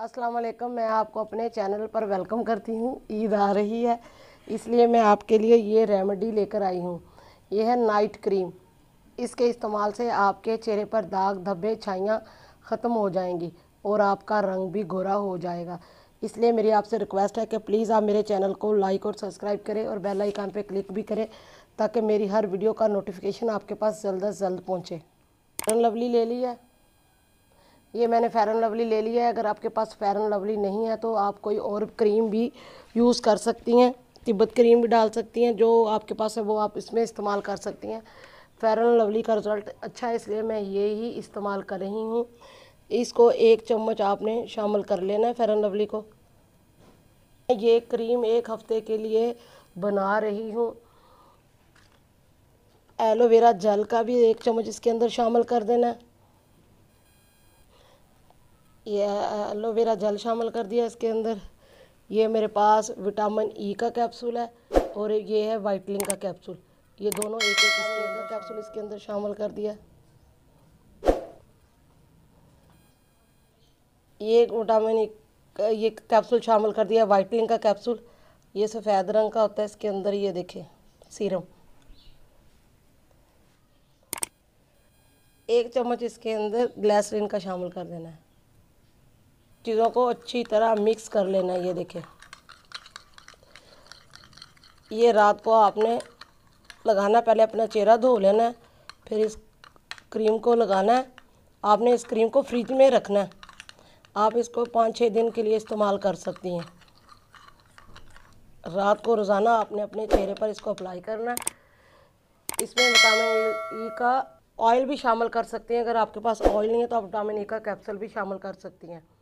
अस्सलाम वालेकुम मैं आपको अपने चैनल पर वेलकम करती हूँ ईद आ रही है इसलिए मैं आपके लिए ये रेमेडी लेकर आई हूँ यह है नाइट क्रीम इसके इस्तेमाल से आपके चेहरे पर दाग धब्बे छाइयाँ ख़त्म हो जाएंगी और आपका रंग भी गोरा हो जाएगा इसलिए मेरी आपसे रिक्वेस्ट है कि प्लीज़ आप मेरे चैनल को लाइक और सब्सक्राइब करें और बेल आइकान पर क्लिक भी करें ताकि मेरी हर वीडियो का नोटिफिकेशन आपके पास जल्द अज जल्द पहुँचे लवली ले ली है ये मैंने फेरन लवली ले लिया है अगर आपके पास फेरन लवली नहीं है तो आप कोई और क्रीम भी यूज़ कर सकती हैं तिब्बत क्रीम भी डाल सकती हैं जो आपके पास है वो आप इसमें इस्तेमाल कर सकती हैं फेरन लवली का रिज़ल्ट अच्छा है इसलिए मैं ये ही इस्तेमाल कर रही हूँ इसको एक चम्मच आपने शामिल कर लेना है फेरन लवली को ये क्रीम एक हफ़्ते के लिए बना रही हूँ एलोवेरा जल का भी एक चम्मच इसके अंदर शामिल कर देना है ये एलोवेरा जल शामिल कर दिया इसके अंदर ये मेरे पास विटामिन ई e का कैप्सूल है और ये है वाइटलिंग का कैप्सूल ये दोनों एक एक इसके अंदर कैप्सूल इसके अंदर शामिल कर दिया ये विटामिन ई e, ये कैप्सूल शामिल कर दिया वाइटलिंग का कैप्सूल ये सफ़ेद रंग का होता है इसके अंदर ये देखें सीरम एक चम्मच इसके अंदर ग्लैसरीन का शामिल कर देना है चीज़ों को अच्छी तरह मिक्स कर लेना ये देखें ये रात को आपने लगाना पहले अपना चेहरा धो लेना है फिर इस क्रीम को लगाना है आपने इस क्रीम को फ्रिज में रखना है आप इसको पाँच छः दिन के लिए इस्तेमाल कर सकती हैं रात को रोज़ाना आपने अपने चेहरे पर इसको अप्लाई करना है इसमें विटामिन ई का ऑयल भी शामिल कर सकती हैं अगर आपके पास ऑयल नहीं है तो आप विटामिन ई का कैप्सूल भी शामिल कर सकती हैं